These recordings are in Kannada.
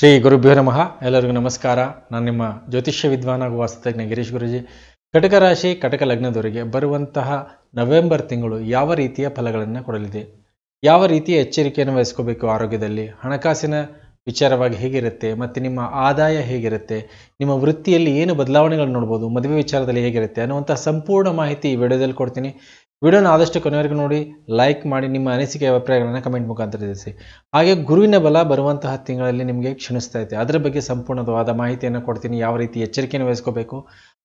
ಶ್ರೀ ಗುರುಭ್ಯೋ ನಮಃ ಎಲ್ಲರಿಗೂ ನಮಸ್ಕಾರ ನಾನು ನಿಮ್ಮ ಜ್ಯೋತಿಷ್ಯ ವಿದ್ವಾನ ವಾಸ್ತಜ್ಞ ಗಿರೀಶ್ ಗುರುಜಿ ಕಟಕ ರಾಶಿ ಕಟಕ ಲಗ್ನದವರಿಗೆ ಬರುವಂತಹ ನವೆಂಬರ್ ತಿಂಗಳು ಯಾವ ರೀತಿಯ ಫಲಗಳನ್ನು ಕೊಡಲಿದೆ ಯಾವ ರೀತಿಯ ಎಚ್ಚರಿಕೆಯನ್ನು ವಹಿಸ್ಕೋಬೇಕು ಆರೋಗ್ಯದಲ್ಲಿ ಹಣಕಾಸಿನ ವಿಚಾರವಾಗಿ ಹೇಗಿರುತ್ತೆ ಮತ್ತು ನಿಮ್ಮ ಆದಾಯ ಹೇಗಿರುತ್ತೆ ನಿಮ್ಮ ವೃತ್ತಿಯಲ್ಲಿ ಏನು ಬದಲಾವಣೆಗಳು ನೋಡ್ಬೋದು ಮದುವೆ ವಿಚಾರದಲ್ಲಿ ಹೇಗಿರುತ್ತೆ ಅನ್ನುವಂಥ ಸಂಪೂರ್ಣ ಮಾಹಿತಿ ಈ ವಿಡಿಯೋದಲ್ಲಿ ಕೊಡ್ತೀನಿ ವಿಡಿಯೋನ ಆದಷ್ಟು ಕೊನೆವರೆಗೂ ನೋಡಿ ಲೈಕ್ ಮಾಡಿ ನಿಮ್ಮ ಅನಿಸಿಕೆ ಅಭಿಪ್ರಾಯಗಳನ್ನು ಕಮೆಂಟ್ ಮುಖಾಂತರ ತಿಳಿಸಿ ಹಾಗೆ ಗುರುವಿನ ಬಲ ಬರುವಂತಹ ತಿಂಗಳಲ್ಲಿ ನಿಮಗೆ ಕ್ಷಣಿಸ್ತಾ ಇದೆ ಅದರ ಬಗ್ಗೆ ಸಂಪೂರ್ಣವಾದ ಮಾಹಿತಿಯನ್ನು ಕೊಡ್ತೀನಿ ಯಾವ ರೀತಿ ಎಚ್ಚರಿಕೆಯನ್ನು ವಹಿಸ್ಕೋಬೇಕು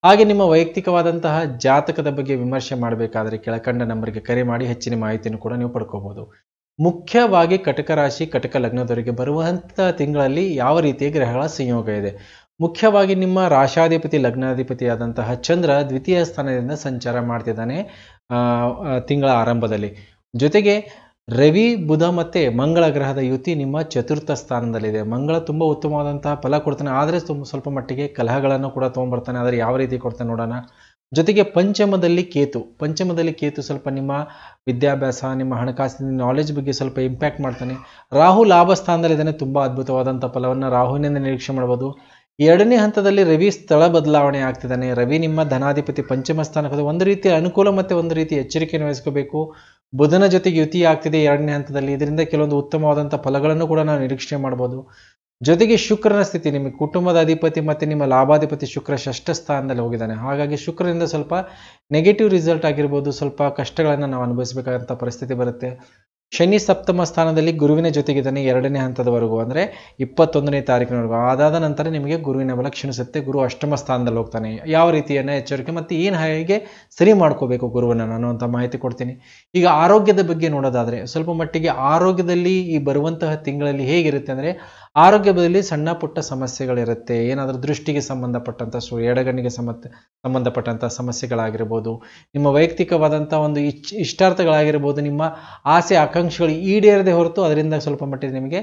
ಹಾಗೆ ನಿಮ್ಮ ವೈಯಕ್ತಿಕವಾದಂತಹ ಜಾತಕದ ಬಗ್ಗೆ ವಿಮರ್ಶೆ ಮಾಡಬೇಕಾದ್ರೆ ಕೆಳಕಂಡ ನಂಬರ್ಗೆ ಕರೆ ಮಾಡಿ ಹೆಚ್ಚಿನ ಮಾಹಿತಿಯನ್ನು ಕೂಡ ನೀವು ಪಡ್ಕೋಬೋದು ಮುಖ್ಯವಾಗಿ ಕಟಕ ರಾಶಿ ಕಟಕ ಲಗ್ನದವರಿಗೆ ಬರುವಂಥ ತಿಂಗಳಲ್ಲಿ ಯಾವ ರೀತಿಯ ಗ್ರಹಗಳ ಸಂಯೋಗ ಇದೆ ಮುಖ್ಯವಾಗಿ ನಿಮ್ಮ ರಾಶಾಧಿಪತಿ ಲಗ್ನಾಧಿಪತಿಯಾದಂತಹ ಚಂದ್ರ ದ್ವಿತೀಯ ಸ್ಥಾನದಿಂದ ಸಂಚಾರ ಮಾಡ್ತಿದ್ದಾನೆ ತಿಂಗಳ ಆರಂಭದಲ್ಲಿ ಜೊತೆಗೆ ರವಿ ಬುಧ ಮತ್ತು ಮಂಗಳ ಗ್ರಹದ ಯುತಿ ನಿಮ್ಮ ಚತುರ್ಥ ಸ್ಥಾನದಲ್ಲಿದೆ ಮಂಗಳ ತುಂಬ ಉತ್ತಮವಾದಂತಹ ಫಲ ಕೊಡ್ತಾನೆ ಆದರೆ ತುಂಬ ಸ್ವಲ್ಪ ಮಟ್ಟಿಗೆ ಕಲಹಗಳನ್ನು ಕೂಡ ತೊಗೊಂಡ್ಬರ್ತಾನೆ ಆದರೆ ಯಾವ ರೀತಿ ಕೊಡ್ತಾನೆ ನೋಡೋಣ ಜೊತೆಗೆ ಪಂಚಮದಲ್ಲಿ ಕೇತು ಪಂಚಮದಲ್ಲಿ ಕೇತು ಸ್ವಲ್ಪ ನಿಮ್ಮ ವಿದ್ಯಾಭ್ಯಾಸ ನಿಮ್ಮ ಹಣಕಾಸಿನ ನಾಲೆಜ್ ಬಗ್ಗೆ ಸ್ವಲ್ಪ ಇಂಪ್ಯಾಕ್ಟ್ ಮಾಡ್ತಾನೆ ರಾಹು ಲಾಭ ಸ್ಥಾನದಲ್ಲಿ ಇದ್ದಾನೆ ತುಂಬ ಅದ್ಭುತವಾದಂಥ ಫಲವನ್ನು ರಾಹುವಿನಿಂದ ನಿರೀಕ್ಷೆ ಮಾಡ್ಬೋದು ಎರಡನೇ ಹಂತದಲ್ಲಿ ರವಿ ಸ್ಥಳ ಬದಲಾವಣೆ ಆಗ್ತಿದ್ದಾನೆ ರವಿ ನಿಮ್ಮ ಧನಾಧಿಪತಿ ಪಂಚಮ ಸ್ಥಾನಕ್ಕೆ ಒಂದು ರೀತಿ ಅನುಕೂಲ ಮತ್ತು ಒಂದು ರೀತಿ ಎಚ್ಚರಿಕೆಯನ್ನು ವಹಿಸ್ಕೋಬೇಕು ಬುಧನ ಜೊತೆಗೆ ಯುತಿ ಆಗ್ತಿದೆ ಎರಡನೇ ಹಂತದಲ್ಲಿ ಇದರಿಂದ ಕೆಲವೊಂದು ಉತ್ತಮವಾದಂಥ ಫಲಗಳನ್ನು ಕೂಡ ನಾವು ನಿರೀಕ್ಷೆ ಮಾಡ್ಬೋದು ಜೊತೆಗೆ ಶುಕ್ರನ ಸ್ಥಿತಿ ನಿಮಗೆ ಕುಟುಂಬದ ಅಧಿಪತಿ ಮತ್ತು ನಿಮ್ಮ ಲಾಭಾಧಿಪತಿ ಶುಕ್ರ ಷಷ್ಠ ಸ್ಥಾನದಲ್ಲಿ ಹೋಗಿದ್ದಾನೆ ಹಾಗಾಗಿ ಶುಕ್ರನಿಂದ ಸ್ವಲ್ಪ ನೆಗೆಟಿವ್ ರಿಸಲ್ಟ್ ಆಗಿರ್ಬೋದು ಸ್ವಲ್ಪ ಕಷ್ಟಗಳನ್ನು ನಾವು ಅನುಭವಿಸಬೇಕಾದಂಥ ಪರಿಸ್ಥಿತಿ ಬರುತ್ತೆ ಶನಿ ಸಪ್ತಮ ಸ್ಥಾನದಲ್ಲಿ ಗುರುವಿನ ಜೊತೆಗಿದ್ದಾನೆ ಎರಡನೇ ಹಂತದವರೆಗೂ ಅಂದರೆ ಇಪ್ಪತ್ತೊಂದನೇ ತಾರೀಕಿನವರೆಗೂ ಅದಾದ ನಂತರ ನಿಮಗೆ ಗುರುವಿನ ಬಲ ಕ್ಷೀಣಿಸುತ್ತೆ ಗುರು ಅಷ್ಟಮ ಸ್ಥಾನದಲ್ಲಿ ಹೋಗ್ತಾನೆ ಯಾವ ರೀತಿಯನ್ನು ಎಚ್ಚರಿಕೆ ಮತ್ತು ಏನು ಹೇಗೆ ಸರಿ ಮಾಡ್ಕೋಬೇಕು ಗುರುವನ್ನು ನಾನು ಅಂತ ಮಾಹಿತಿ ಕೊಡ್ತೀನಿ ಈಗ ಆರೋಗ್ಯದ ಬಗ್ಗೆ ನೋಡೋದಾದರೆ ಸ್ವಲ್ಪ ಮಟ್ಟಿಗೆ ಆರೋಗ್ಯದಲ್ಲಿ ಈ ಬರುವಂತಹ ತಿಂಗಳಲ್ಲಿ ಹೇಗಿರುತ್ತೆ ಅಂದರೆ ಆರೋಗ್ಯ ಬದಲಿ ಸಣ್ಣ ಪುಟ್ಟ ಸಮಸ್ಯೆಗಳಿರುತ್ತೆ ಏನಾದರೂ ದೃಷ್ಟಿಗೆ ಸಂಬಂಧಪಟ್ಟಂಥ ಸೊ ಎಡಗಣ್ಣಿಗೆ ಸಂಬಂಧ ಸಂಬಂಧಪಟ್ಟಂಥ ಸಮಸ್ಯೆಗಳಾಗಿರ್ಬೋದು ನಿಮ್ಮ ವೈಯಕ್ತಿಕವಾದಂಥ ಒಂದು ಇಚ್ ಇಷ್ಟಾರ್ಥಗಳಾಗಿರ್ಬೋದು ನಿಮ್ಮ ಆಸೆ ಆಕಾಂಕ್ಷೆಗಳು ಈಡೇರದೆ ಹೊರತು ಅದರಿಂದ ಸ್ವಲ್ಪ ಮಟ್ಟಿಗೆ ನಿಮಗೆ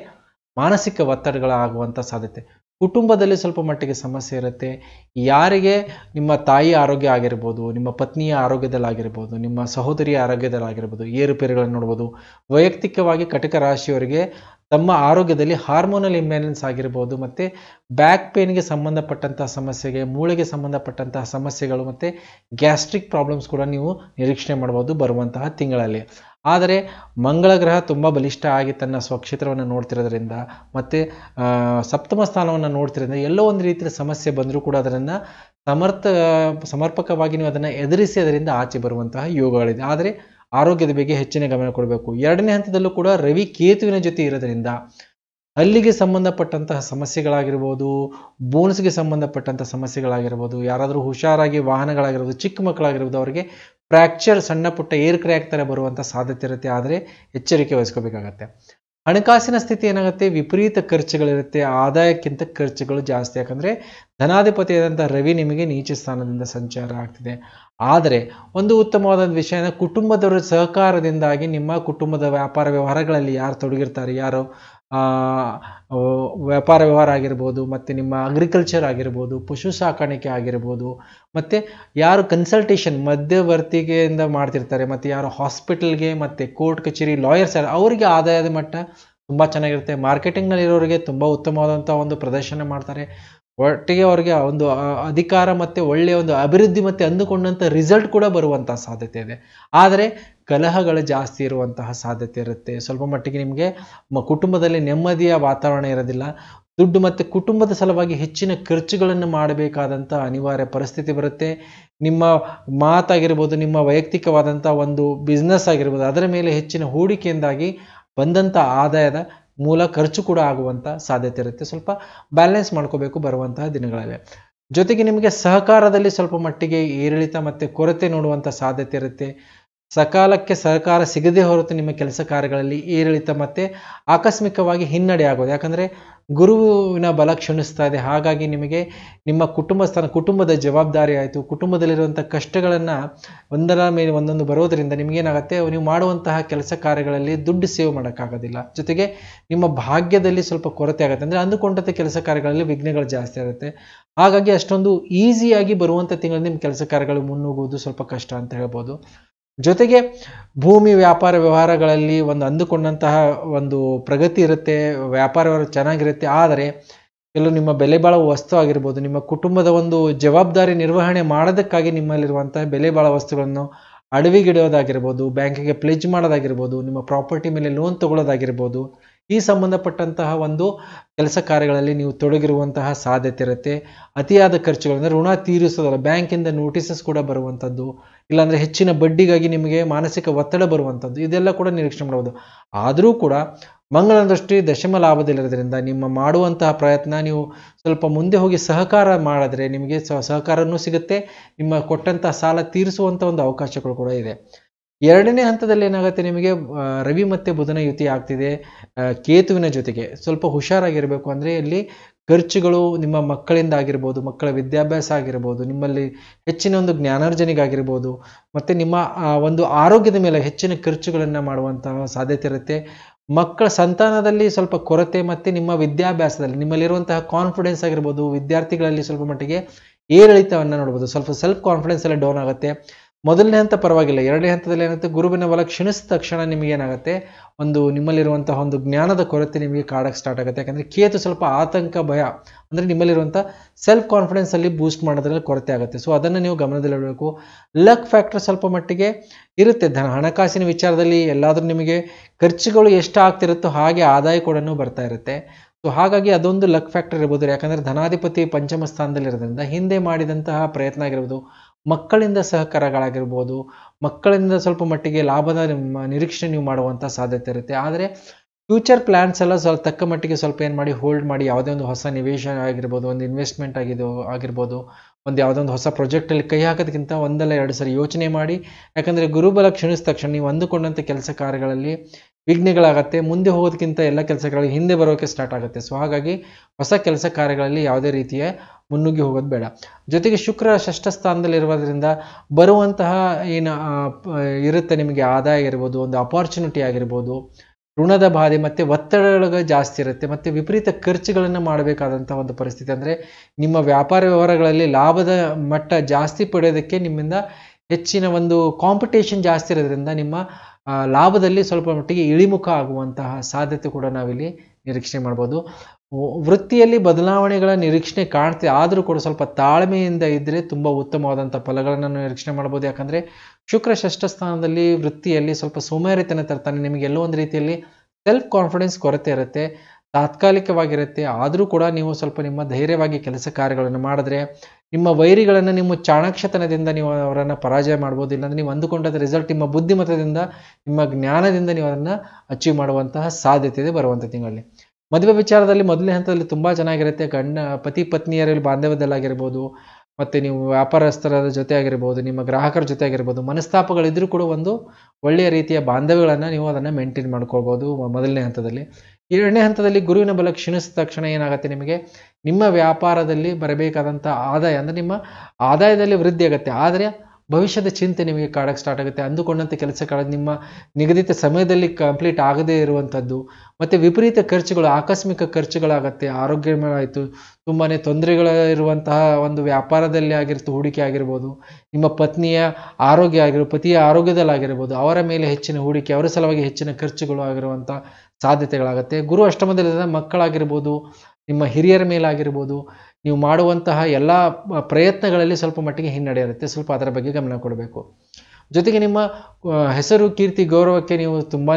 ಮಾನಸಿಕ ಒತ್ತಡಗಳಾಗುವಂಥ ಸಾಧ್ಯತೆ ಕುಟುಂಬದಲ್ಲಿ ಸ್ವಲ್ಪ ಮಟ್ಟಿಗೆ ಸಮಸ್ಯೆ ಇರುತ್ತೆ ಯಾರಿಗೆ ನಿಮ್ಮ ತಾಯಿ ಆರೋಗ್ಯ ಆಗಿರ್ಬೋದು ನಿಮ್ಮ ಪತ್ನಿಯ ಆರೋಗ್ಯದಲ್ಲಾಗಿರ್ಬೋದು ನಿಮ್ಮ ಸಹೋದರಿಯ ಆರೋಗ್ಯದಲ್ಲಾಗಿರ್ಬೋದು ಏರುಪೇರುಗಳನ್ನು ನೋಡ್ಬೋದು ವೈಯಕ್ತಿಕವಾಗಿ ಕಟಕ ರಾಶಿಯವರಿಗೆ ತಮ್ಮ ಆರೋಗ್ಯದಲ್ಲಿ ಹಾರ್ಮೋನಲ್ ಇಂಬ್ಯಾಲೆನ್ಸ್ ಆಗಿರ್ಬೋದು ಮತ್ತು ಬ್ಯಾಕ್ ಪೇನ್ಗೆ ಸಂಬಂಧಪಟ್ಟಂತಹ ಸಮಸ್ಯೆಗೆ ಮೂಳೆಗೆ ಸಂಬಂಧಪಟ್ಟಂತಹ ಸಮಸ್ಯೆಗಳು ಮತ್ತು ಗ್ಯಾಸ್ಟ್ರಿಕ್ ಪ್ರಾಬ್ಲಮ್ಸ್ ಕೂಡ ನೀವು ನಿರೀಕ್ಷಣೆ ಮಾಡ್ಬೋದು ಬರುವಂತಹ ತಿಂಗಳಲ್ಲಿ ಆದರೆ ಮಂಗಳ ಗ್ರಹ ತುಂಬ ಬಲಿಷ್ಠ ಆಗಿ ತನ್ನ ಸ್ವಕ್ಷೇತ್ರವನ್ನು ನೋಡ್ತಿರೋದ್ರಿಂದ ಮತ್ತು ಸಪ್ತಮ ಸ್ಥಾನವನ್ನು ನೋಡ್ತಿರೋದ್ರಿಂದ ಎಲ್ಲೋ ಒಂದು ರೀತಿಯ ಸಮಸ್ಯೆ ಬಂದರೂ ಕೂಡ ಅದನ್ನು ಸಮರ್ಥ ಸಮರ್ಪಕವಾಗಿ ನೀವು ಅದನ್ನು ಎದುರಿಸಿ ಅದರಿಂದ ಆಚೆ ಬರುವಂತಹ ಯೋಗಗಳಿದೆ ಆದರೆ ಆರೋಗ್ಯದ ಬಗ್ಗೆ ಹೆಚ್ಚಿನ ಗಮನ ಕೊಡಬೇಕು ಎರಡನೇ ಹಂತದಲ್ಲೂ ಕೂಡ ರವಿ ಕೇತುವಿನ ಜೊತೆ ಇರೋದ್ರಿಂದ ಅಲ್ಲಿಗೆ ಸಂಬಂಧಪಟ್ಟಂತಹ ಸಮಸ್ಯೆಗಳಾಗಿರ್ಬೋದು ಬೋನ್ಸ್ಗೆ ಸಂಬಂಧಪಟ್ಟಂತಹ ಸಮಸ್ಯೆಗಳಾಗಿರ್ಬೋದು ಯಾರಾದರೂ ಹುಷಾರಾಗಿ ವಾಹನಗಳಾಗಿರ್ಬೋದು ಚಿಕ್ಕ ಮಕ್ಕಳಾಗಿರ್ಬೋದು ಅವರಿಗೆ ಫ್ರ್ಯಾಕ್ಚರ್ ಸಣ್ಣ ಪುಟ್ಟ ಏರ್ ಕ್ರ್ಯಾಕ್ ಥರ ಬರುವಂಥ ಸಾಧ್ಯತೆ ಇರುತ್ತೆ ಆದರೆ ಎಚ್ಚರಿಕೆ ವಹಿಸ್ಕೋಬೇಕಾಗತ್ತೆ ಹಣಕಾಸಿನ ಸ್ಥಿತಿ ಏನಾಗುತ್ತೆ ವಿಪರೀತ ಖರ್ಚುಗಳಿರುತ್ತೆ ಆದಾಯಕ್ಕಿಂತ ಖರ್ಚುಗಳು ಜಾಸ್ತಿ ಯಾಕಂದರೆ ಧನಾಧಿಪತಿ ರವಿ ನಿಮಗೆ ನೀಚ ಸ್ಥಾನದಿಂದ ಸಂಚಾರ ಆಗ್ತಿದೆ ಆದರೆ ಒಂದು ಉತ್ತಮವಾದ ವಿಷಯನ ಕುಟುಂಬದವರ ಸಹಕಾರದಿಂದಾಗಿ ನಿಮ್ಮ ಕುಟುಂಬದ ವ್ಯಾಪಾರ ವ್ಯವಹಾರಗಳಲ್ಲಿ ಯಾರು ತೊಡಗಿರ್ತಾರೆ ಯಾರು ವ್ಯಾಪಾರ ವ್ಯವಹಾರ ಆಗಿರ್ಬೋದು ಮತ್ತು ನಿಮ್ಮ ಅಗ್ರಿಕಲ್ಚರ್ ಆಗಿರ್ಬೋದು ಪಶು ಸಾಕಾಣಿಕೆ ಆಗಿರ್ಬೋದು ಮತ್ತು ಯಾರು ಕನ್ಸಲ್ಟೇಷನ್ ಮಧ್ಯವರ್ತಿಗೆಯಿಂದ ಮಾಡ್ತಿರ್ತಾರೆ ಮತ್ತು ಯಾರು ಹಾಸ್ಪಿಟಲ್ಗೆ ಮತ್ತು ಕೋರ್ಟ್ ಕಚೇರಿ ಲಾಯರ್ಸ್ ಯಾರು ಅವರಿಗೆ ಆದಾಯದ ಮಟ್ಟ ತುಂಬ ಚೆನ್ನಾಗಿರುತ್ತೆ ಮಾರ್ಕೆಟಿಂಗ್ನಲ್ಲಿರೋರಿಗೆ ತುಂಬ ಉತ್ತಮವಾದಂಥ ಒಂದು ಪ್ರದರ್ಶನ ಮಾಡ್ತಾರೆ ಒಟ್ಟಿಗೆ ಅವರಿಗೆ ಒಂದು ಅಧಿಕಾರ ಮತ್ತು ಒಳ್ಳೆಯ ಒಂದು ಅಭಿವೃದ್ಧಿ ಮತ್ತು ಅಂದುಕೊಂಡಂಥ ರಿಸಲ್ಟ್ ಕೂಡ ಬರುವಂಥ ಸಾಧ್ಯತೆ ಇದೆ ಆದರೆ ಕಲಹಗಳು ಜಾಸ್ತಿ ಇರುವಂತಹ ಸಾಧ್ಯತೆ ಇರುತ್ತೆ ಸ್ವಲ್ಪ ಮಟ್ಟಿಗೆ ನಿಮಗೆ ಕುಟುಂಬದಲ್ಲಿ ನೆಮ್ಮದಿಯ ವಾತಾವರಣ ಇರೋದಿಲ್ಲ ದುಡ್ಡು ಮತ್ತು ಕುಟುಂಬದ ಸಲುವಾಗಿ ಹೆಚ್ಚಿನ ಖರ್ಚುಗಳನ್ನು ಮಾಡಬೇಕಾದಂಥ ಅನಿವಾರ್ಯ ಪರಿಸ್ಥಿತಿ ಬರುತ್ತೆ ನಿಮ್ಮ ಮಾತಾಗಿರ್ಬೋದು ನಿಮ್ಮ ವೈಯಕ್ತಿಕವಾದಂಥ ಒಂದು ಬಿಸ್ನೆಸ್ ಆಗಿರ್ಬೋದು ಅದರ ಮೇಲೆ ಹೆಚ್ಚಿನ ಹೂಡಿಕೆಯಿಂದಾಗಿ ಬಂದಂಥ ಆದಾಯದ ಮೂಲ ಖರ್ಚು ಕೂಡ ಆಗುವಂಥ ಸಾಧ್ಯತೆ ಇರುತ್ತೆ ಸ್ವಲ್ಪ ಬ್ಯಾಲೆನ್ಸ್ ಮಾಡ್ಕೋಬೇಕು ಬರುವಂತಹ ದಿನಗಳಲ್ಲಿ ಜೊತೆಗೆ ನಿಮಗೆ ಸಹಕಾರದಲ್ಲಿ ಸ್ವಲ್ಪ ಮಟ್ಟಿಗೆ ಏರಿಳಿತ ಮತ್ತು ಕೊರತೆ ನೋಡುವಂಥ ಸಾಧ್ಯತೆ ಇರುತ್ತೆ ಸಕಾಲಕ್ಕೆ ಸಹಕಾರ ಸಿಗದೇ ಹೊರತು ನಿಮ್ಮ ಕೆಲಸ ಕಾರ್ಯಗಳಲ್ಲಿ ಏರಿಳಿತ ಮತ್ತು ಆಕಸ್ಮಿಕವಾಗಿ ಹಿನ್ನಡೆ ಆಗೋದು ಯಾಕಂದರೆ ಗುರುವಿನ ಬಲ ಕ್ಷಣಿಸ್ತಾ ಇದೆ ಹಾಗಾಗಿ ನಿಮಗೆ ನಿಮ್ಮ ಕುಟುಂಬ ಸ್ಥಾನ ಕುಟುಂಬದ ಜವಾಬ್ದಾರಿ ಆಯಿತು ಕುಟುಂಬದಲ್ಲಿರುವಂಥ ಕಷ್ಟಗಳನ್ನು ಒಂದರ ಮೇಲೆ ಒಂದೊಂದು ಬರೋದರಿಂದ ನಿಮಗೇನಾಗುತ್ತೆ ನೀವು ಮಾಡುವಂತಹ ಕೆಲಸ ಕಾರ್ಯಗಳಲ್ಲಿ ದುಡ್ಡು ಸೇವ್ ಮಾಡೋಕ್ಕಾಗೋದಿಲ್ಲ ಜೊತೆಗೆ ನಿಮ್ಮ ಭಾಗ್ಯದಲ್ಲಿ ಸ್ವಲ್ಪ ಕೊರತೆ ಆಗುತ್ತೆ ಅಂದರೆ ಅಂದುಕೊಂಡಂಥ ಕೆಲಸ ಕಾರ್ಯಗಳಲ್ಲಿ ವಿಘ್ನಗಳು ಜಾಸ್ತಿ ಆಗುತ್ತೆ ಹಾಗಾಗಿ ಅಷ್ಟೊಂದು ಈಸಿಯಾಗಿ ಬರುವಂಥ ತಿಂಗಳಲ್ಲಿ ನಿಮ್ಮ ಕೆಲಸ ಕಾರ್ಯಗಳು ಮುನ್ನುಗ್ಗುವುದು ಸ್ವಲ್ಪ ಕಷ್ಟ ಅಂತ ಹೇಳ್ಬೋದು ಜೊತೆಗೆ ಭೂಮಿ ವ್ಯಾಪಾರ ವ್ಯವಹಾರಗಳಲ್ಲಿ ಒಂದು ಅಂದುಕೊಂಡಂತಹ ಒಂದು ಪ್ರಗತಿ ಇರುತ್ತೆ ವ್ಯಾಪಾರ ಚೆನ್ನಾಗಿರುತ್ತೆ ಆದರೆ ಕೆಲವು ನಿಮ್ಮ ಬೆಲೆ ಬಾಳುವ ವಸ್ತು ಆಗಿರ್ಬೋದು ನಿಮ್ಮ ಕುಟುಂಬದ ಒಂದು ಜವಾಬ್ದಾರಿ ನಿರ್ವಹಣೆ ಮಾಡೋದಕ್ಕಾಗಿ ನಿಮ್ಮಲ್ಲಿರುವಂತಹ ಬೆಲೆ ಬಾಳುವ ವಸ್ತುಗಳನ್ನು ಅಡವಿಗಿಡೋದಾಗಿರ್ಬೋದು ಬ್ಯಾಂಕಿಗೆ ಪ್ಲೇಜ್ ಮಾಡೋದಾಗಿರ್ಬೋದು ನಿಮ್ಮ ಪ್ರಾಪರ್ಟಿ ಮೇಲೆ ಲೋನ್ ತಗೊಳ್ಳೋದಾಗಿರ್ಬೋದು ಈ ಸಂಬಂಧಪಟ್ಟಂತಹ ಒಂದು ಕೆಲಸ ಕಾರ್ಯಗಳಲ್ಲಿ ನೀವು ತೊಡಗಿರುವಂತಹ ಸಾಧ್ಯತೆ ಇರುತ್ತೆ ಅತಿಯಾದ ಖರ್ಚುಗಳಂದರೆ ಋಣ ತೀರಿಸೋದಲ್ಲ ಬ್ಯಾಂಕಿಂದ ನೋಟಿಸಸ್ ಕೂಡ ಬರುವಂಥದ್ದು ಇಲ್ಲಾಂದರೆ ಹೆಚ್ಚಿನ ಬಡ್ಡಿಗಾಗಿ ನಿಮಗೆ ಮಾನಸಿಕ ಒತ್ತಡ ಬರುವಂಥದ್ದು ಇದೆಲ್ಲ ಕೂಡ ನಿರೀಕ್ಷೆ ಮಾಡಬಹುದು ಆದರೂ ಕೂಡ ಮಂಗಳ ದೃಷ್ಟಿ ದಶಮ ಲಾಭದಲ್ಲಿರೋದ್ರಿಂದ ನಿಮ್ಮ ಮಾಡುವಂತಹ ಪ್ರಯತ್ನ ನೀವು ಸ್ವಲ್ಪ ಮುಂದೆ ಹೋಗಿ ಸಹಕಾರ ಮಾಡಿದ್ರೆ ನಿಮಗೆ ಸಹಕಾರನೂ ಸಿಗುತ್ತೆ ನಿಮ್ಮ ಕೊಟ್ಟಂತಹ ಸಾಲ ತೀರಿಸುವಂಥ ಒಂದು ಅವಕಾಶಗಳು ಕೂಡ ಇದೆ ಎರಡನೇ ಹಂತದಲ್ಲಿ ಏನಾಗುತ್ತೆ ನಿಮಗೆ ರವಿ ಮತ್ತು ಬುಧನ ಯುತಿ ಆಗ್ತಿದೆ ಕೇತುವಿನ ಜೊತೆಗೆ ಸ್ವಲ್ಪ ಹುಷಾರಾಗಿರಬೇಕು ಅಂದರೆ ಇಲ್ಲಿ ಖರ್ಚುಗಳು ನಿಮ್ಮ ಮಕ್ಕಳಿಂದ ಆಗಿರ್ಬೋದು ಮಕ್ಕಳ ವಿದ್ಯಾಭ್ಯಾಸ ಆಗಿರ್ಬೋದು ನಿಮ್ಮಲ್ಲಿ ಹೆಚ್ಚಿನ ಒಂದು ಜ್ಞಾನಾರ್ಜನೆಗಾಗಿರ್ಬೋದು ಮತ್ತು ನಿಮ್ಮ ಒಂದು ಆರೋಗ್ಯದ ಮೇಲೆ ಹೆಚ್ಚಿನ ಖರ್ಚುಗಳನ್ನು ಮಾಡುವಂತಹ ಸಾಧ್ಯತೆ ಇರುತ್ತೆ ಮಕ್ಕಳ ಸಂತಾನದಲ್ಲಿ ಸ್ವಲ್ಪ ಕೊರತೆ ಮತ್ತು ನಿಮ್ಮ ವಿದ್ಯಾಭ್ಯಾಸದಲ್ಲಿ ನಿಮ್ಮಲ್ಲಿರುವಂತಹ ಕಾನ್ಫಿಡೆನ್ಸ್ ಆಗಿರ್ಬೋದು ವಿದ್ಯಾರ್ಥಿಗಳಲ್ಲಿ ಸ್ವಲ್ಪ ಮಟ್ಟಿಗೆ ಏರಿಳಿತವನ್ನು ನೋಡ್ಬೋದು ಸ್ವಲ್ಪ ಸೆಲ್ಫ್ ಕಾನ್ಫಿಡೆನ್ಸ್ ಎಲ್ಲ ಡೌನ್ ಆಗುತ್ತೆ ಮೊದಲನೇ ಹಂತ ಪರವಾಗಿಲ್ಲ ಎರಡನೇ ಹಂತದಲ್ಲಿ ಏನಾಗುತ್ತೆ ಗುರುವಿನ ಬಲ ಕ್ಷಣಿಸಿದ ತಕ್ಷಣ ನಿಮಗೇನಾಗುತ್ತೆ ಒಂದು ನಿಮ್ಮಲ್ಲಿರುವಂತಹ ಒಂದು ಜ್ಞಾನದ ಕೊರತೆ ನಿಮಗೆ ಕಾಡಕ್ಕೆ ಸ್ಟಾರ್ಟ್ ಆಗುತ್ತೆ ಯಾಕಂದರೆ ಕೇತು ಸ್ವಲ್ಪ ಆತಂಕ ಭಯ ಅಂದರೆ ನಿಮ್ಮಲ್ಲಿರುವಂಥ ಸೆಲ್ಫ್ ಕಾನ್ಫಿಡೆನ್ಸಲ್ಲಿ ಬೂಸ್ಟ್ ಮಾಡೋದ್ರಲ್ಲಿ ಕೊರತೆ ಆಗುತ್ತೆ ಸೊ ಅದನ್ನು ನೀವು ಗಮನದಲ್ಲಿಡಬೇಕು ಲಕ್ ಫ್ಯಾಕ್ಟರ್ ಸ್ವಲ್ಪ ಮಟ್ಟಿಗೆ ಇರುತ್ತೆ ಧನ ಹಣಕಾಸಿನ ವಿಚಾರದಲ್ಲಿ ಎಲ್ಲಾದರೂ ನಿಮಗೆ ಖರ್ಚುಗಳು ಎಷ್ಟು ಆಗ್ತಿರುತ್ತೋ ಹಾಗೆ ಆದಾಯ ಕೂಡ ಬರ್ತಾ ಇರುತ್ತೆ ಸೊ ಹಾಗಾಗಿ ಅದೊಂದು ಲಕ್ ಫ್ಯಾಕ್ಟರ್ ಇರ್ಬೋದು ಯಾಕಂದರೆ ಧನಾಧಿಪತಿ ಪಂಚಮ ಸ್ಥಾನದಲ್ಲಿರೋದ್ರಿಂದ ಹಿಂದೆ ಮಾಡಿದಂತಹ ಪ್ರಯತ್ನ ಆಗಿರ್ಬೋದು ಮಕ್ಕಳಿಂದ ಸಹಕಾರಗಳಾಗಿರ್ಬೋದು ಮಕ್ಕಳಿಂದ ಸ್ವಲ್ಪ ಮಟ್ಟಿಗೆ ಲಾಭದ ನಿರೀಕ್ಷೆ ನೀವು ಮಾಡುವಂಥ ಸಾಧ್ಯತೆ ಇರುತ್ತೆ ಆದರೆ ಫ್ಯೂಚರ್ ಪ್ಲ್ಯಾನ್ಸ್ ಎಲ್ಲ ಸ್ವಲ್ಪ ತಕ್ಕ ಮಟ್ಟಿಗೆ ಸ್ವಲ್ಪ ಏನು ಮಾಡಿ ಹೋಲ್ಡ್ ಮಾಡಿ ಯಾವುದೇ ಒಂದು ಹೊಸ ನಿವೇಶನ ಆಗಿರ್ಬೋದು ಒಂದು ಇನ್ವೆಸ್ಟ್ಮೆಂಟ್ ಆಗಿದ್ದು ಆಗಿರ್ಬೋದು ಒಂದು ಯಾವುದೋ ಒಂದು ಹೊಸ ಪ್ರಾಜೆಕ್ಟಲ್ಲಿ ಕೈ ಹಾಕೋದಕ್ಕಿಂತ ಒಂದಲ್ಲ ಎರಡು ಸರಿ ಯೋಚನೆ ಮಾಡಿ ಯಾಕಂದರೆ ಗುರುಬಲ ಕ್ಷಣಿಸಿದ ತಕ್ಷಣ ನೀವು ಅಂದುಕೊಂಡಂಥ ಕೆಲಸ ಕಾರ್ಯಗಳಲ್ಲಿ ವಿಘ್ನಗಳಾಗತ್ತೆ ಮುಂದೆ ಹೋಗೋದಕ್ಕಿಂತ ಎಲ್ಲ ಕೆಲಸಗಳಿಗೆ ಹಿಂದೆ ಬರೋಕ್ಕೆ ಸ್ಟಾರ್ಟ್ ಆಗುತ್ತೆ ಸೊ ಹಾಗಾಗಿ ಹೊಸ ಕೆಲಸ ಕಾರ್ಯಗಳಲ್ಲಿ ಯಾವುದೇ ರೀತಿಯ ಮುನ್ನುಗ್ಗಿ ಹೋಗೋದು ಬೇಡ ಜೊತೆಗೆ ಶುಕ್ರ ಷಷ್ಠ ಸ್ಥಾನದಲ್ಲಿರೋದ್ರಿಂದ ಬರುವಂತಹ ಏನು ಇರುತ್ತೆ ನಿಮಗೆ ಆದಾಯ ಇರ್ಬೋದು ಒಂದು ಅಪಾರ್ಚುನಿಟಿ ಆಗಿರ್ಬೋದು ಋಣದ ಬಾಧೆ ಮತ್ತು ಒತ್ತಡಗಳು ಜಾಸ್ತಿ ಇರುತ್ತೆ ಮತ್ತು ವಿಪರೀತ ಖರ್ಚುಗಳನ್ನು ಮಾಡಬೇಕಾದಂಥ ಒಂದು ಪರಿಸ್ಥಿತಿ ಅಂದರೆ ನಿಮ್ಮ ವ್ಯಾಪಾರ ವ್ಯವಹಾರಗಳಲ್ಲಿ ಲಾಭದ ಮಟ್ಟ ಜಾಸ್ತಿ ಪಡೆಯೋದಕ್ಕೆ ನಿಮ್ಮಿಂದ ಹೆಚ್ಚಿನ ಒಂದು ಕಾಂಪಿಟೇಷನ್ ಜಾಸ್ತಿ ಇರೋದ್ರಿಂದ ನಿಮ್ಮ ಲಾಭದಲ್ಲಿ ಸ್ವಲ್ಪ ಮಟ್ಟಿಗೆ ಇಳಿಮುಖ ಆಗುವಂತಹ ಸಾಧ್ಯತೆ ಕೂಡ ನಾವಿಲ್ಲಿ ನಿರೀಕ್ಷೆ ಮಾಡ್ಬೋದು ವೃತ್ತಿಯಲ್ಲಿ ಬದಲಾವಣೆಗಳ ನಿರೀಕ್ಷಣೆ ಕಾಣ್ತಿದೆ ಆದರೂ ಕೂಡ ಸ್ವಲ್ಪ ತಾಳ್ಮೆಯಿಂದ ಇದ್ದರೆ ತುಂಬ ಉತ್ತಮವಾದಂಥ ಫಲಗಳನ್ನು ನಿರೀಕ್ಷಣೆ ಮಾಡ್ಬೋದು ಯಾಕಂದರೆ ಶುಕ್ರ ಷಷ್ಠ ಸ್ಥಾನದಲ್ಲಿ ವೃತ್ತಿಯಲ್ಲಿ ಸ್ವಲ್ಪ ಸೋಮಾರಿತನ ತರ್ತಾನೆ ನಿಮಗೆ ಎಲ್ಲೋ ಒಂದು ರೀತಿಯಲ್ಲಿ ಸೆಲ್ಫ್ ಕಾನ್ಫಿಡೆನ್ಸ್ ಕೊರತೆ ಇರುತ್ತೆ ತಾತ್ಕಾಲಿಕವಾಗಿರುತ್ತೆ ಆದರೂ ಕೂಡ ನೀವು ಸ್ವಲ್ಪ ನಿಮ್ಮ ಧೈರ್ಯವಾಗಿ ಕೆಲಸ ಕಾರ್ಯಗಳನ್ನು ಮಾಡಿದ್ರೆ ನಿಮ್ಮ ವೈರಿಗಳನ್ನು ನಿಮ್ಮ ಚಾಣಾಕ್ಷತನದಿಂದ ನೀವು ಅವರನ್ನು ಪರಾಜಯ ಮಾಡ್ಬೋದು ಇಲ್ಲಾಂದರೆ ನೀವು ಅಂದುಕೊಂಡದ ರಿಸಲ್ಟ್ ನಿಮ್ಮ ಬುದ್ಧಿಮತದಿಂದ ನಿಮ್ಮ ಜ್ಞಾನದಿಂದ ನೀವು ಅದನ್ನು ಅಚೀವ್ ಮಾಡುವಂತಹ ಸಾಧ್ಯತೆ ಇದೆ ಬರುವಂಥ ತಿಂಗಳಲ್ಲಿ ಮದುವೆ ವಿಚಾರದಲ್ಲಿ ಮೊದಲನೇ ಹಂತದಲ್ಲಿ ತುಂಬ ಚೆನ್ನಾಗಿರುತ್ತೆ ಗಂಡ ಪತಿ ಪತ್ನಿಯರಲ್ಲಿ ಬಾಂಧವ್ಯದಲ್ಲಾಗಿರ್ಬೋದು ಮತ್ತು ನೀವು ವ್ಯಾಪಾರಸ್ಥರ ಜೊತೆ ಆಗಿರ್ಬೋದು ನಿಮ್ಮ ಗ್ರಾಹಕರ ಜೊತೆ ಆಗಿರ್ಬೋದು ಮನಸ್ತಾಪಗಳಿದ್ರೂ ಕೂಡ ಒಂದು ಒಳ್ಳೆಯ ರೀತಿಯ ಬಾಂಧವ್ಯಗಳನ್ನು ನೀವು ಅದನ್ನು ಮೇಂಟೈನ್ ಮಾಡ್ಕೊಳ್ಬೋದು ಮೊದಲನೇ ಹಂತದಲ್ಲಿ ಎರಡನೇ ಹಂತದಲ್ಲಿ ಗುರುವಿನ ಬಲ ಕ್ಷೀಣಿಸಿದ ತಕ್ಷಣ ಏನಾಗುತ್ತೆ ನಿಮಗೆ ನಿಮ್ಮ ವ್ಯಾಪಾರದಲ್ಲಿ ಬರಬೇಕಾದಂಥ ಆದಾಯ ಅಂದರೆ ನಿಮ್ಮ ಆದಾಯದಲ್ಲಿ ವೃದ್ಧಿ ಆಗುತ್ತೆ ಆದರೆ ಭವಿಷ್ಯದ ಚಿಂತೆ ನಿಮಗೆ ಕಾಡಕ್ಕೆ ಸ್ಟಾರ್ಟ್ ಆಗುತ್ತೆ ಅಂದುಕೊಂಡಂತೆ ಕೆಲಸ ಕಾಡ ನಿಮ್ಮ ನಿಗದಿತ ಸಮಯದಲ್ಲಿ ಕಂಪ್ಲೀಟ್ ಆಗದೇ ಇರುವಂಥದ್ದು ಮತ್ತು ವಿಪರೀತ ಖರ್ಚುಗಳು ಆಕಸ್ಮಿಕ ಖರ್ಚುಗಳಾಗತ್ತೆ ಆರೋಗ್ಯ ಆಯಿತು ತುಂಬಾ ಇರುವಂತಹ ಒಂದು ವ್ಯಾಪಾರದಲ್ಲಿ ಆಗಿರ್ತು ಹೂಡಿಕೆ ಆಗಿರ್ಬೋದು ನಿಮ್ಮ ಪತ್ನಿಯ ಆರೋಗ್ಯ ಆಗಿರೋ ಪತಿಯ ಆರೋಗ್ಯದಲ್ಲಾಗಿರ್ಬೋದು ಅವರ ಮೇಲೆ ಹೆಚ್ಚಿನ ಹೂಡಿಕೆ ಅವರ ಸಲುವಾಗಿ ಹೆಚ್ಚಿನ ಖರ್ಚುಗಳು ಆಗಿರುವಂಥ ಸಾಧ್ಯತೆಗಳಾಗುತ್ತೆ ಗುರು ಅಷ್ಟಮದಲ್ಲಿ ಮಕ್ಕಳಾಗಿರ್ಬೋದು ನಿಮ್ಮ ಹಿರಿಯರ ಮೇಲಾಗಿರ್ಬೋದು ನೀವು ಮಾಡುವಂತಹ ಎಲ್ಲ ಪ್ರಯತ್ನಗಳಲ್ಲಿ ಸ್ವಲ್ಪ ಮಟ್ಟಿಗೆ ಹಿನ್ನಡೆ ಇರುತ್ತೆ ಸ್ವಲ್ಪ ಅದರ ಬಗ್ಗೆ ಗಮನ ಕೊಡಬೇಕು ಜೊತೆಗೆ ನಿಮ್ಮ ಹೆಸರು ಕೀರ್ತಿ ಗೌರವಕ್ಕೆ ನೀವು ತುಂಬಾ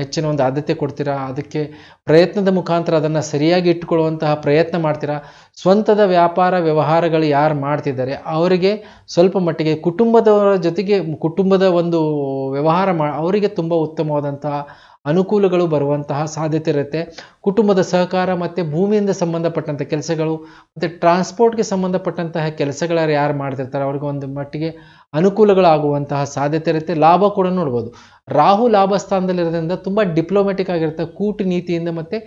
ಹೆಚ್ಚಿನ ಒಂದು ಆದ್ಯತೆ ಕೊಡ್ತೀರಾ ಅದಕ್ಕೆ ಪ್ರಯತ್ನದ ಮುಖಾಂತರ ಅದನ್ನು ಸರಿಯಾಗಿ ಇಟ್ಟುಕೊಳ್ಳುವಂತಹ ಪ್ರಯತ್ನ ಮಾಡ್ತೀರಾ ಸ್ವಂತದ ವ್ಯಾಪಾರ ವ್ಯವಹಾರಗಳು ಯಾರು ಮಾಡ್ತಿದ್ದಾರೆ ಅವರಿಗೆ ಸ್ವಲ್ಪ ಮಟ್ಟಿಗೆ ಕುಟುಂಬದವರ ಜೊತೆಗೆ ಕುಟುಂಬದ ಒಂದು ವ್ಯವಹಾರ ಮಾ ಅವರಿಗೆ ತುಂಬ ಉತ್ತಮವಾದಂತಹ ಅನುಕೂಲಗಳು ಬರುವಂತಹ ಸಾಧ್ಯತೆ ಇರುತ್ತೆ ಕುಟುಂಬದ ಸಹಕಾರ ಮತ್ತು ಭೂಮಿಯಿಂದ ಸಂಬಂಧಪಟ್ಟಂಥ ಕೆಲಸಗಳು ಮತ್ತು ಟ್ರಾನ್ಸ್ಪೋರ್ಟ್ಗೆ ಸಂಬಂಧಪಟ್ಟಂತಹ ಕೆಲಸಗಳ ಯಾರು ಮಾಡ್ತಿರ್ತಾರೆ ಅವ್ರಿಗೆ ಒಂದು ಮಟ್ಟಿಗೆ ಅನುಕೂಲಗಳಾಗುವಂತಹ ಸಾಧ್ಯತೆ ಇರುತ್ತೆ ಲಾಭ ಕೂಡ ನೋಡ್ಬೋದು ರಾಹು ಲಾಭ ಸ್ಥಾನದಲ್ಲಿರೋದ್ರಿಂದ ತುಂಬ ಡಿಪ್ಲೊಮೆಟಿಕ್ ಆಗಿರುತ್ತೆ ಕೂಟ ನೀತಿಯಿಂದ ಮತ್ತು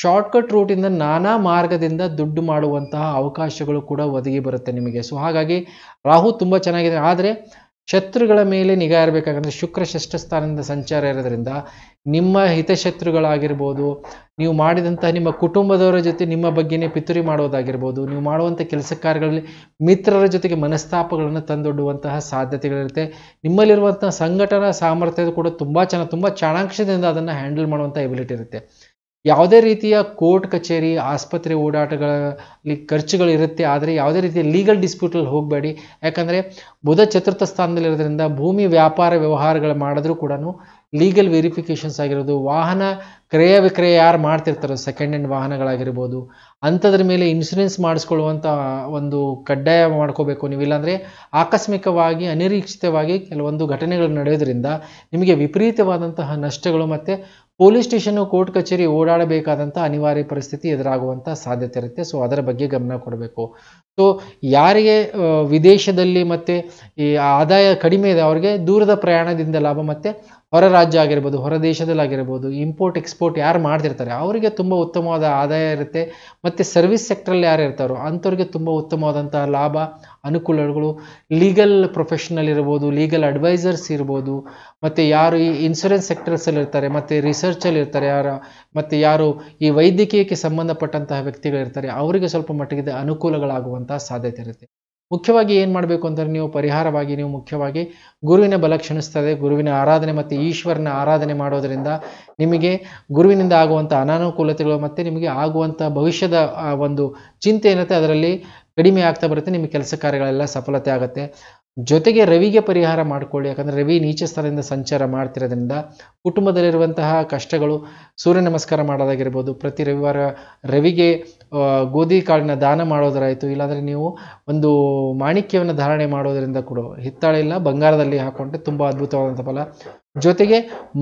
ಶಾರ್ಟ್ಕಟ್ ರೂಟಿಂದ ನಾನಾ ಮಾರ್ಗದಿಂದ ದುಡ್ಡು ಮಾಡುವಂತಹ ಅವಕಾಶಗಳು ಕೂಡ ಒದಗಿ ಬರುತ್ತೆ ನಿಮಗೆ ಸೊ ಹಾಗಾಗಿ ರಾಹು ತುಂಬ ಚೆನ್ನಾಗಿದೆ ಆದರೆ ಶತ್ರುಗಳ ಮೇಲೆ ನಿಗಾ ಇರಬೇಕಾದ್ರೆ ಶುಕ್ರ ಷಷ್ಠ ಸ್ಥಾನದಿಂದ ಸಂಚಾರ ಇರೋದ್ರಿಂದ ನಿಮ್ಮ ಹಿತಶತ್ರುಗಳಾಗಿರ್ಬೋದು ನೀವು ಮಾಡಿದಂತಹ ನಿಮ್ಮ ಕುಟುಂಬದವರ ಜೊತೆ ನಿಮ್ಮ ಬಗ್ಗೆನೇ ಪಿತುರಿ ಮಾಡೋದಾಗಿರ್ಬೋದು ನೀವು ಮಾಡುವಂಥ ಕೆಲಸ ಕಾರ್ಯಗಳಲ್ಲಿ ಮಿತ್ರರ ಜೊತೆಗೆ ಮನಸ್ತಾಪಗಳನ್ನು ತಂದೊಡ್ಡುವಂತಹ ಸಾಧ್ಯತೆಗಳಿರುತ್ತೆ ನಿಮ್ಮಲ್ಲಿರುವಂಥ ಸಂಘಟನಾ ಸಾಮರ್ಥ್ಯ ಕೂಡ ತುಂಬ ಚೆನ್ನಾಗಿ ತುಂಬ ಚಾಣಾಕ್ಷದಿಂದ ಅದನ್ನು ಹ್ಯಾಂಡಲ್ ಮಾಡುವಂಥ ಎಬಿಲಿಟಿ ಇರುತ್ತೆ ಯಾವುದೇ ರೀತಿಯ ಕೋರ್ಟ್ ಕಚೇರಿ ಆಸ್ಪತ್ರೆ ಓಡಾಟಗಳಲ್ಲಿ ಖರ್ಚುಗಳಿರುತ್ತೆ ಆದರೆ ಯಾವುದೇ ರೀತಿಯ ಲೀಗಲ್ ಡಿಸ್ಪ್ಯೂಟಲ್ಲಿ ಹೋಗಬೇಡಿ ಯಾಕಂದರೆ ಬುಧ ಚತುರ್ಥ ಸ್ಥಾನದಲ್ಲಿರೋದ್ರಿಂದ ಭೂಮಿ ವ್ಯಾಪಾರ ವ್ಯವಹಾರಗಳು ಮಾಡಿದ್ರೂ ಕೂಡ ಲೀಗಲ್ ವೆರಿಫಿಕೇಷನ್ಸ್ ಆಗಿರೋದು ವಾಹನ ಕ್ರಯ ವಿಕ್ರಯ ಯಾರು ಮಾಡ್ತಿರ್ತಾರೋ ಸೆಕೆಂಡ್ ಹ್ಯಾಂಡ್ ವಾಹನಗಳಾಗಿರ್ಬೋದು ಅಂಥದ್ರ ಮೇಲೆ ಇನ್ಶೂರೆನ್ಸ್ ಮಾಡಿಸ್ಕೊಳ್ಳುವಂಥ ಒಂದು ಕಡ್ಡಾಯ ಮಾಡ್ಕೋಬೇಕು ನೀವಿಲ್ಲಾಂದರೆ ಆಕಸ್ಮಿಕವಾಗಿ ಅನಿರೀಕ್ಷಿತವಾಗಿ ಕೆಲವೊಂದು ಘಟನೆಗಳು ನಡೆಯೋದ್ರಿಂದ ನಿಮಗೆ ವಿಪರೀತವಾದಂತಹ ನಷ್ಟಗಳು ಮತ್ತು ಪೊಲೀಸ್ ಸ್ಟೇಷನ್ನು ಕೋರ್ಟ್ ಕಚೇರಿ ಓಡಾಡಬೇಕಾದಂಥ ಅನಿವಾರ್ಯ ಪರಿಸ್ಥಿತಿ ಎದುರಾಗುವಂಥ ಸಾಧ್ಯತೆ ಇರುತ್ತೆ ಸೊ ಅದರ ಬಗ್ಗೆ ಗಮನ ಕೊಡಬೇಕು ಸೊ ಯಾರಿಗೆ ವಿದೇಶದಲ್ಲಿ ಮತ್ತು ಈ ಆದಾಯ ಕಡಿಮೆ ಇದೆ ಅವ್ರಿಗೆ ದೂರದ ಪ್ರಯಾಣದಿಂದ ಲಾಭ ಮತ್ತು ಹೊರ ರಾಜ್ಯ ಆಗಿರ್ಬೋದು ಹೊರ ದೇಶದಲ್ಲಾಗಿರ್ಬೋದು ಇಂಪೋರ್ಟ್ ಎಕ್ಸ್ಪೋರ್ಟ್ ಯಾರು ಮಾಡ್ತಿರ್ತಾರೆ ಅವರಿಗೆ ತುಂಬ ಉತ್ತಮವಾದ ಆದಾಯ ಇರುತ್ತೆ ಮತ್ತು ಸರ್ವಿಸ್ ಸೆಕ್ಟ್ರಲ್ಲಿ ಯಾರು ಇರ್ತಾರೋ ಅಂಥವ್ರಿಗೆ ತುಂಬ ಉತ್ತಮವಾದಂತಹ ಲಾಭ ಅನುಕೂಲಗಳು ಲೀಗಲ್ ಪ್ರೊಫೆಷನಲ್ ಇರ್ಬೋದು ಲೀಗಲ್ ಅಡ್ವೈಸರ್ಸ್ ಇರ್ಬೋದು ಮತ್ತು ಯಾರು ಈ ಇನ್ಸೂರೆನ್ಸ್ ಸೆಕ್ಟರ್ಸಲ್ಲಿ ಇರ್ತಾರೆ ಮತ್ತು ರಿಸರ್ಚಲ್ಲಿ ಇರ್ತಾರೆ ಯಾರು ಮತ್ತು ಯಾರು ಈ ವೈದ್ಯಕೀಯಕ್ಕೆ ಸಂಬಂಧಪಟ್ಟಂತಹ ವ್ಯಕ್ತಿಗಳಿರ್ತಾರೆ ಅವರಿಗೆ ಸ್ವಲ್ಪ ಮಟ್ಟಿಗೆ ಅನುಕೂಲಗಳಾಗುವಂಥ ಸಾಧ್ಯತೆ ಇರುತ್ತೆ ಮುಖ್ಯವಾಗಿ ಏನು ಮಾಡಬೇಕು ಅಂದರೆ ನೀವು ಪರಿಹಾರವಾಗಿ ನೀವು ಮುಖ್ಯವಾಗಿ ಗುರುವಿನ ಬಲ ಕ್ಷಣಿಸ್ತದೆ ಗುರುವಿನ ಆರಾಧನೆ ಮತ್ತು ಈಶ್ವರನ ಆರಾಧನೆ ಮಾಡೋದರಿಂದ ನಿಮಗೆ ಗುರುವಿನಿಂದ ಆಗುವಂಥ ಅನಾನುಕೂಲತೆಗಳು ಮತ್ತು ನಿಮಗೆ ಆಗುವಂಥ ಭವಿಷ್ಯದ ಒಂದು ಚಿಂತೆ ಏನತ್ತೆ ಅದರಲ್ಲಿ ಕಡಿಮೆ ಆಗ್ತಾ ಬರುತ್ತೆ ನಿಮ್ಮ ಕೆಲಸ ಕಾರ್ಯಗಳೆಲ್ಲ ಸಫಲತೆ ಆಗುತ್ತೆ ಜೊತೆಗೆ ರವಿಗೆ ಪರಿಹಾರ ಮಾಡಿಕೊಳ್ಳಿ ಯಾಕಂದರೆ ರವಿ ನೀಚ ಸ್ಥಳದಿಂದ ಸಂಚಾರ ಮಾಡ್ತಿರೋದ್ರಿಂದ ಕುಟುಂಬದಲ್ಲಿರುವಂತಹ ಕಷ್ಟಗಳು ಸೂರ್ಯ ನಮಸ್ಕಾರ ಮಾಡೋದಾಗಿರ್ಬೋದು ಪ್ರತಿ ರವಿವಾರ ರವಿಗೆ ಗೋಧಿ ಕಾಳಿನ ದಾನ ಮಾಡೋದರಾಯಿತು ಇಲ್ಲಾಂದರೆ ನೀವು ಒಂದು ಮಾಣಿಕ್ಯವನ್ನು ಧಾರಣೆ ಮಾಡೋದರಿಂದ ಕೂಡ ಇಲ್ಲ ಬಂಗಾರದಲ್ಲಿ ಹಾಕೊಂಡ್ರೆ ತುಂಬ ಅದ್ಭುತವಾದಂಥ ಫಲ ಜೊತೆಗೆ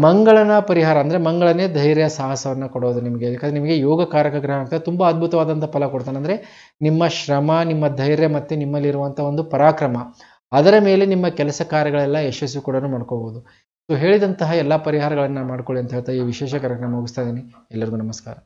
ಮಂಗಳನ ಪರಿಹಾರ ಅಂದರೆ ಮಂಗಳನೇ ಧೈರ್ಯ ಸಾಹಸವನ್ನು ಕೊಡೋದು ನಿಮಗೆ ಯಾಕಂದರೆ ನಿಮಗೆ ಯೋಗ ಕಾರಕ ಗ್ರಹ ಅಂತ ತುಂಬ ಅದ್ಭುತವಾದಂಥ ಫಲ ಕೊಡ್ತಾನೆ ಅಂದರೆ ನಿಮ್ಮ ಶ್ರಮ ನಿಮ್ಮ ಧೈರ್ಯ ಮತ್ತು ನಿಮ್ಮಲ್ಲಿರುವಂಥ ಒಂದು ಪರಾಕ್ರಮ ಅದರ ಮೇಲೆ ನಿಮ್ಮ ಕೆಲಸ ಕಾರ್ಯಗಳೆಲ್ಲ ಯಶಸ್ವಿ ಕೂಡ ಮಾಡ್ಕೋಬೋದು ಸೊ ಹೇಳಿದಂತಹ ಎಲ್ಲ ಪರಿಹಾರಗಳನ್ನು ಮಾಡ್ಕೊಳ್ಳಿ ಅಂತ ಹೇಳ್ತಾ ಈ ವಿಶೇಷ ಕಾರ್ಯಕ್ರಮ ಮುಗಿಸ್ತಾ ಇದ್ದೀನಿ ಎಲ್ಲರಿಗೂ ನಮಸ್ಕಾರ